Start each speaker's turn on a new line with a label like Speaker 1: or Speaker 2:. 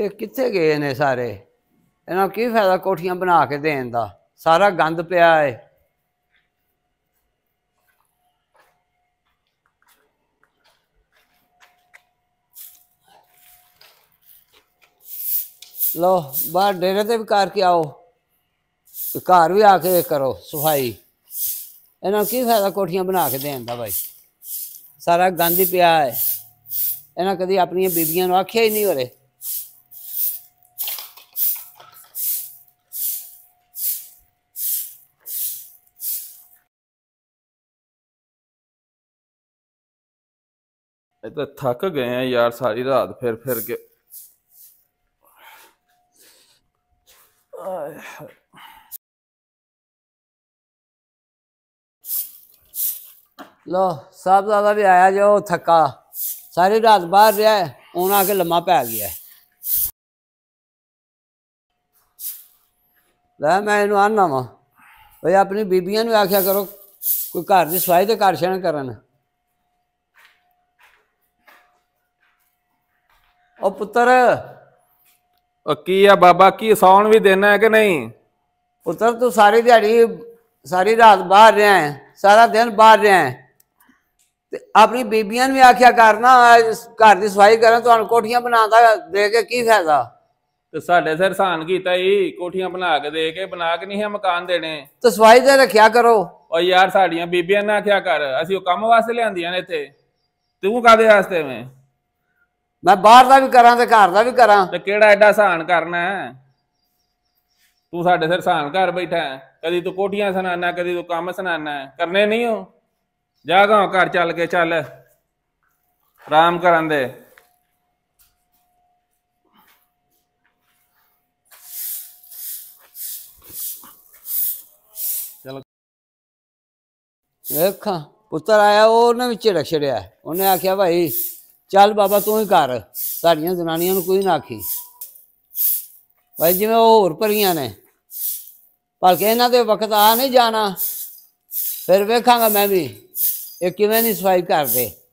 Speaker 1: ਇਹ ਕਿੱਥੇ ਗਏ ਨੇ ਸਾਰੇ ਇਹਨਾਂ ਕੀ ਫਾਇਦਾ ਕੋਠੀਆਂ ਬਣਾ ਕੇ ਦੇਣ ਦਾ ਸਾਰਾ ਗੰਦ ਪਿਆ ਏ ਲੋ ਬਾਹਰ ਡੇਰੇ ਤੇ ਵੀ ਕਰਕੇ ਆਓ ਤੇ ਘਰ ਵੀ ਆ ਕੇ ਕਰੋ ਸਫਾਈ ਇਹਨਾਂ ਕੀ ਫਾਇਦਾ ਕੋਠੀਆਂ ਬਣਾ ਕੇ ਦੇਣ ਦਾ ਭਾਈ ਸਾਰਾ ਗੰਦ ਹੀ ਪਿਆ ਹੈ ਇਹਨਾਂ ਕਦੀ ਆਪਣੀਆਂ ਬੀਬੀਆਂ ਨੂੰ ਆਖਿਆ ਹੀ ਨਹੀਂ ਹੋਰੇ
Speaker 2: ਇਹ ਤਾਂ ਥੱਕ ਗਏ ਆ ਯਾਰ ਸਾਰੀ ਰਾਤ ਫਿਰ ਫਿਰ ਕੇ
Speaker 1: ਲੋ ਸਾਬ ਦਾਦਾ ਵੀ ਆਇਆ ਜੋ ਥੱਕਾ ਸਾਰੀ ਰਾਤ ਬਾਹਰ ਰਿਹਾ ਉਹਨਾਂ ਆ ਕੇ ਲੰਮਾ ਪੈ ਗਿਆ ਲੈ ਮੈਂ ਇਹਨੂੰ ਆਨਾ ਵਾ ਓਏ ਆਪਣੀ ਬੀਬੀਆਂ ਨੂੰ ਆਖਿਆ ਕਰੋ ਕੋਈ ਘਰ ਦੀ ਸਫਾਈ ਤੇ ਕਰਸ਼ਣ ਕਰਨ ਉਹ ਪੁੱਤਰ ਉਹ ਕੀ ਆ ਬਾਬਾ ਕੀ ਸੌਣ ਵੀ ਦੇਣਾ ਹੈ ਕਿ ਨਹੀਂ ਪੁੱਤਰ ਤੂੰ ਸਾਰੀ ਦਿਹਾੜੀ ਸਾਰੀ ਰਾਤ ਬਾਹਰ ਰਿਹਾ ਹੈ ਸਾਰਾ ਦਿਨ ਬਾਹਰ ਰਿਹਾ ਹੈ ਤੇ ਆਪਣੀ ਬੀਬੀਆਂ ਨੂੰ ਵੀ ਆਖਿਆ ਕਰਨਾ ਘਰ ਦੀ ਸਫਾਈ ਕਰਨ ਤੁਹਾਨੂੰ ਕੋਠੀਆਂ ਬਣਾਉਂਦਾ ਦੇ ਕੇ ਕੀ ਫਾਇਦਾ
Speaker 2: ਤੇ ਸਾਡੇ ਸਿਰ ਸਾਨ ਕੀਤਾ ਹੀ ਕੋਠੀਆਂ ਬਣਾ ਕੇ ਦੇ ਕੇ ਬਣਾ ਕੇ ਨਹੀਂ ਹੈ ਮਕਾਨ ਦੇਣੇ
Speaker 1: ਤੇ ਸਫਾਈ ਦੇ ਰੱਖਿਆ ਕਰੋ
Speaker 2: ਓ ਯਾਰ ਸਾਡੀਆਂ ਬੀਬੀਆਂ ਨੇ ਆਖਿਆ ਕਰ ਅਸੀਂ ਉਹ ਕੰਮ ਵਾਸਤੇ ਲਿਆਂਦੀਆਂ ਨੇ ਇੱਥੇ ਤੂੰ ਕਾਦੇ ਵਾਸਤੇ ਮੈਂ ਮੈਂ ਬਾਹਰ ਦਾ ਵੀ ਕਰਾਂ ਤੇ ਘਰ ਦਾ ਵੀ ਕਰਾਂ ਤੇ ਕਿਹੜਾ ਐਡਾ ਸਹਾਨ ਕਰਨਾ ਤੂੰ ਸਾਡੇ ਸਿਰ ਸਹਾਨ ਘਰ ਬੈਠਾ ਕਦੀ ਤੂੰ ਕੋਟੀਆਂ ਸੁਣਾਣਾ ਕਦੀ ਤੂੰ ਕੰਮ ਸੁਣਾਣਾ ਕਰਨੇ ਨਹੀਂ ਹੋ ਜਾ ਗਾਂ ਘਰ ਚੱਲ ਕੇ ਚੱਲ ਆਰਾਮ ਕਰਨ ਦੇ ਚਲੋ
Speaker 1: ਵੇਖਾਂ ਪੁੱਤਰ ਆਇਆ ਉਹਨੇ ਵਿੱਚ ਰਖ ਛੜਿਆ ਉਹਨੇ ਆਖਿਆ ਭਾਈ ਚੱਲ ਬਾਬਾ ਤੂੰ ਹੀ ਕਰ ਸਾਡੀਆਂ ਜਨਾਨੀਆਂ ਨੂੰ ਕੋਈ ਨਾ ਆਖੀ ਭਾਈ ਜਿਵੇਂ ਉਹ ਹੋਰ ਭਰੀਆਂ ਨੇ ਭਲਕੇ ਇਹਨਾਂ ਦੇ ਵਕਤ ਆ ਨਹੀਂ ਜਾਣਾ ਫਿਰ ਵੇਖਾਂਗਾ ਮੈਂ ਵੀ ਇਹ ਕਿਵੇਂ ਨਹੀਂ ਸਫਾਈ ਕਰਦੇ